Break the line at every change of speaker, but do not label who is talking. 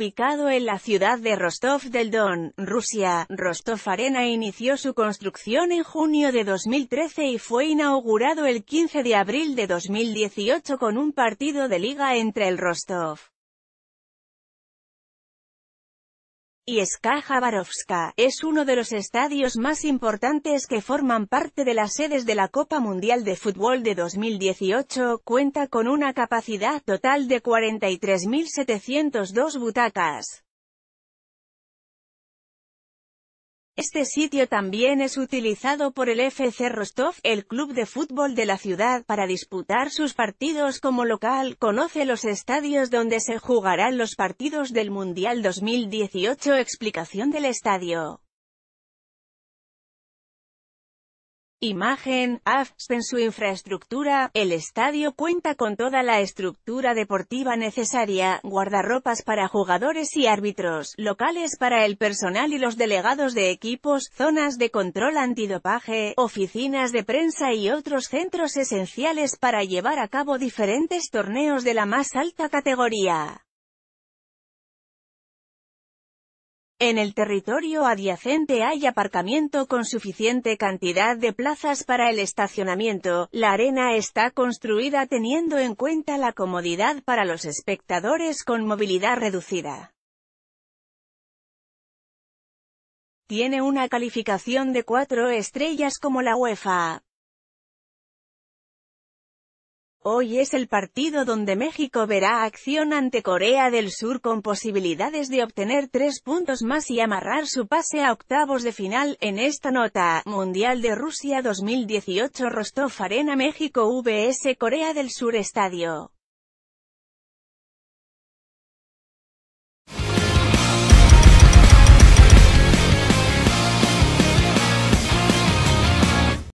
ubicado en la ciudad de Rostov del Don, Rusia. Rostov Arena inició su construcción en junio de 2013 y fue inaugurado el 15 de abril de 2018 con un partido de liga entre el Rostov. y skaja es uno de los estadios más importantes que forman parte de las sedes de la Copa Mundial de Fútbol de 2018, cuenta con una capacidad total de 43.702 butacas. Este sitio también es utilizado por el FC Rostov, el club de fútbol de la ciudad, para disputar sus partidos como local. Conoce los estadios donde se jugarán los partidos del Mundial 2018. Explicación del estadio. Imagen, AFSP en su infraestructura, el estadio cuenta con toda la estructura deportiva necesaria, guardarropas para jugadores y árbitros, locales para el personal y los delegados de equipos, zonas de control antidopaje, oficinas de prensa y otros centros esenciales para llevar a cabo diferentes torneos de la más alta categoría. En el territorio adyacente hay aparcamiento con suficiente cantidad de plazas para el estacionamiento. La arena está construida teniendo en cuenta la comodidad para los espectadores con movilidad reducida. Tiene una calificación de cuatro estrellas como la UEFA. Hoy es el partido donde México verá acción ante Corea del Sur con posibilidades de obtener tres puntos más y amarrar su pase a octavos de final. En esta nota, Mundial de Rusia 2018 Rostov Arena México vs Corea del Sur Estadio.